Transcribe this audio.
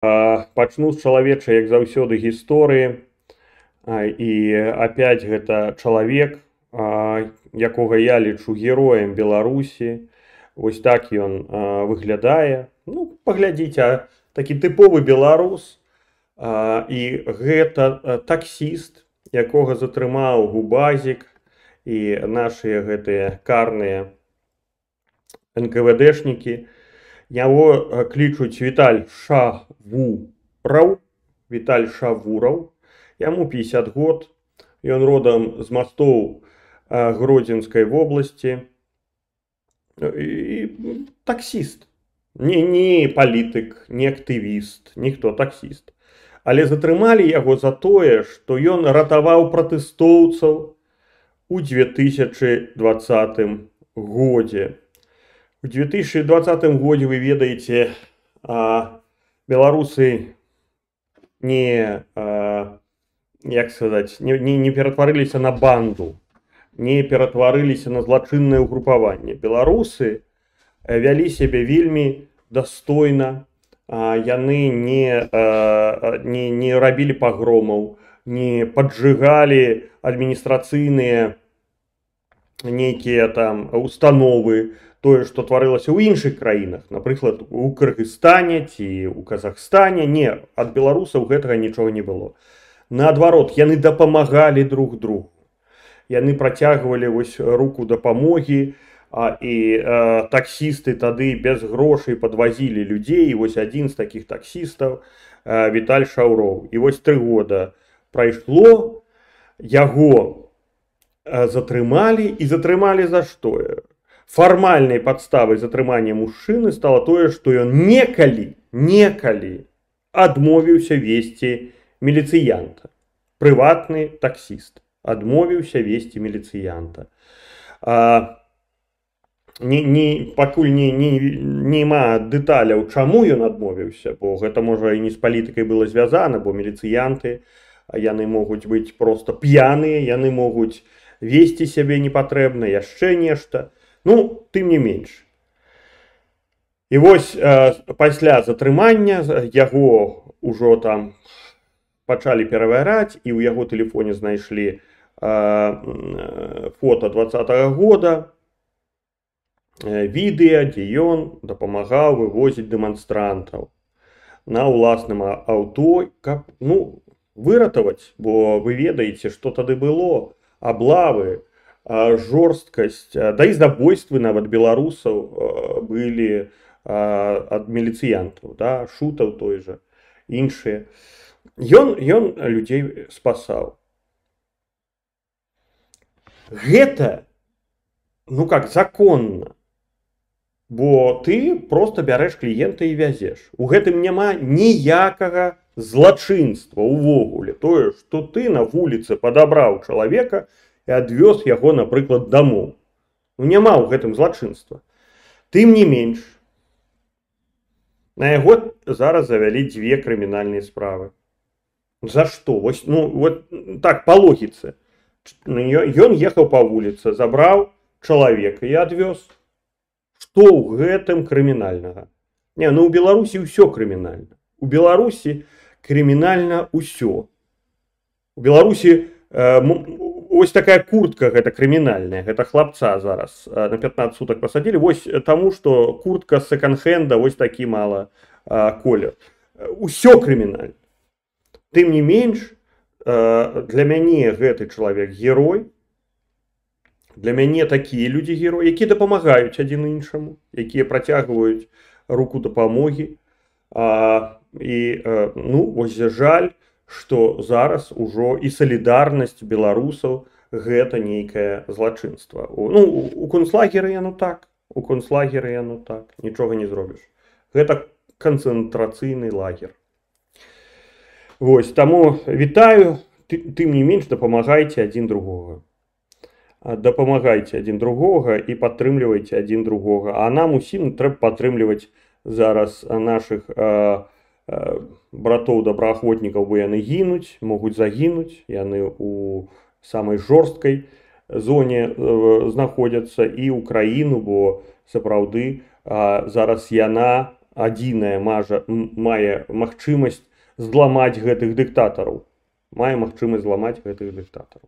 пачну з чалавеча як заўсёды гісторыі і опять гэта чалавек якога я лічу героем беларусі ось так ён выглядае ну, паглядзіць а такі тыповы беларус і гэта таксіст якога затрымаў губазік і нашыя гэтыя карныя нквдэшнікі яго клічуць віталь шах Шавураў, Віталь Шавураў, яму 50 год, ён родам з мастоў а, гродзенскай вобласці і таксіст. Не, не палітык, не актывіст, ніхто таксіст. Але затрымалі яго за тое, што ён ратаваў пратэстоўцаў у 2020 годзе. У 2020 годзе вы ведаеце, а, белорусы не, э, як сказаць, не, не, не ператварыліся на банду, не ператварыліся на злачыннае ўгрупаванне. Беларусы э, вялі себе вельмі дастойна, яны э, не, не, не рабілі пагромаў, не паджыгалі адміністрацыйныя нейкія там установы, тое што тварылася ў іншых краінах напрыклад у Кыргызстане ці у Казахстане не ад беларусаў гэтага нічога не было наадварот яны дапамагалі друг другу яны працягвалі вось руку дапамогі а, і э, таксісты тады без грошай подвазілі людзей вось адзін з таких таксістаў э, Віталь шаўроў і вось тры года прайшло яго а, затрымалі і затрымалі за што фармальнай падставай затрымання мужчыны стала тое што ён некалі некалі адмовіўся весці міліцыянта прыватны таксіст адмовіўся весці міліцыянта а, не, не, пакуль не, не, няма дэталяў чаму ён адмовіўся бо гэта можа і не з палітыкай было звязана бо міліцыянты а яны могуць быць просто п'яныя яны могуць весці сябе непатрэбна яшчэ нешта ну, тым не менш. І вось э, пасля затрымання яго ўжо там пачалі перавяраць і ў яго тэлефоне знайшлі э, фото двадцатого года э, відэа дзе ён дапамагаў вывозіць дэманстрантаў на ўласным аўто каб ну выратаваць бо вы ведаеце што тады было аблавы а, жорсткость, а, да і забойствы нават белорусов а, были от міліцыянтаў да шутов той жа іншыя ён ён людей спасал. Это, ну как законно? бо ты просто бярэш клиента и вязеш у гэтым няма ніякага злачынства увогуле тое что ты на улице подобрал человека і адвёз яго напрыклад дамоў ну, няма ў гэтым злачынства тым не менш на яго зараз завялі дзве крымінальныя справы за што вось ну вот так па логіцы ну, ён ехаў па вуліцы забраў чалавека і адвёз што ў гэтым крымінальнага не ну у беларусі ўсё крымінальна у беларусі крымінальна ўсё у беларусі э, ось такая куртка гэта крымінальная гэта хлапца зараз а, на 15 суток посадили. вось э, тому что куртка секонд-хенда вось такі мало а, колер усё крымінальна тым не менш а, для мяне гэты чалавек герой для мяне такія людзі герой якія дапамагаюць адзін іншаму якія працягваюць руку дапамогі а, і э, ну вось жаль что зараз ужо і салідарнасць беларусаў гэта нейкае злачынства ну у концлагеры яно так у концлагеры яно так нічога не зробіш гэта канцэнтрацыйны лагер Вось таму вітаю ты, тым не менш дапамагайце адзін другога а, дапамагайце адзін другога і падтрымлівайце адзін другога а нам усім трэба падтрымліваць зараз наших у а, братоў добраахвотнікаў бо яны гінуць могуць загінуць яны у самой жорсткай зоне знаходзяцца і ўкраіну бо сапраўды а, зараз яна адзіная мажа мае магчымасць зламаць гэтых дыктатараў мае магчымасць зламаць гэтых дыктатараў